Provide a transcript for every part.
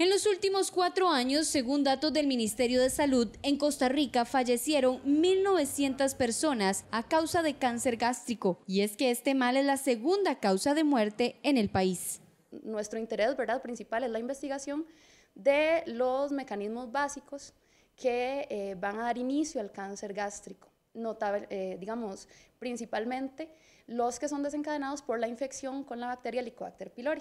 En los últimos cuatro años, según datos del Ministerio de Salud, en Costa Rica fallecieron 1.900 personas a causa de cáncer gástrico, y es que este mal es la segunda causa de muerte en el país. Nuestro interés ¿verdad? principal es la investigación de los mecanismos básicos que eh, van a dar inicio al cáncer gástrico. Notable, eh, digamos, principalmente los que son desencadenados por la infección con la bacteria Helicobacter pylori.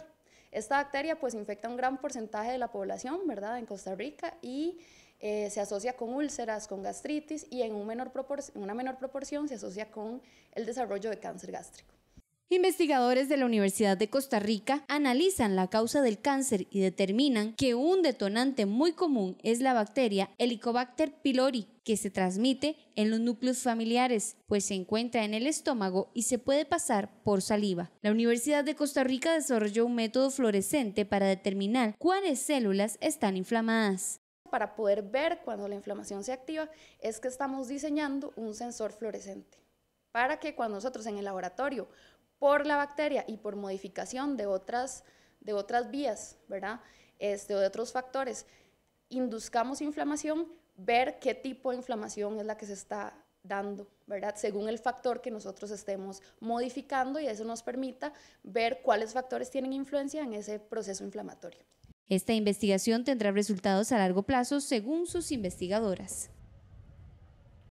Esta bacteria pues infecta un gran porcentaje de la población, ¿verdad?, en Costa Rica y eh, se asocia con úlceras, con gastritis y en una menor proporción se asocia con el desarrollo de cáncer gástrico. Investigadores de la Universidad de Costa Rica analizan la causa del cáncer y determinan que un detonante muy común es la bacteria Helicobacter pylori, que se transmite en los núcleos familiares, pues se encuentra en el estómago y se puede pasar por saliva. La Universidad de Costa Rica desarrolló un método fluorescente para determinar cuáles células están inflamadas para poder ver cuando la inflamación se activa es que estamos diseñando un sensor fluorescente para que cuando nosotros en el laboratorio por la bacteria y por modificación de otras, de otras vías, ¿verdad? Este, de otros factores, induzcamos inflamación, ver qué tipo de inflamación es la que se está dando, ¿verdad? Según el factor que nosotros estemos modificando y eso nos permita ver cuáles factores tienen influencia en ese proceso inflamatorio. Esta investigación tendrá resultados a largo plazo según sus investigadoras.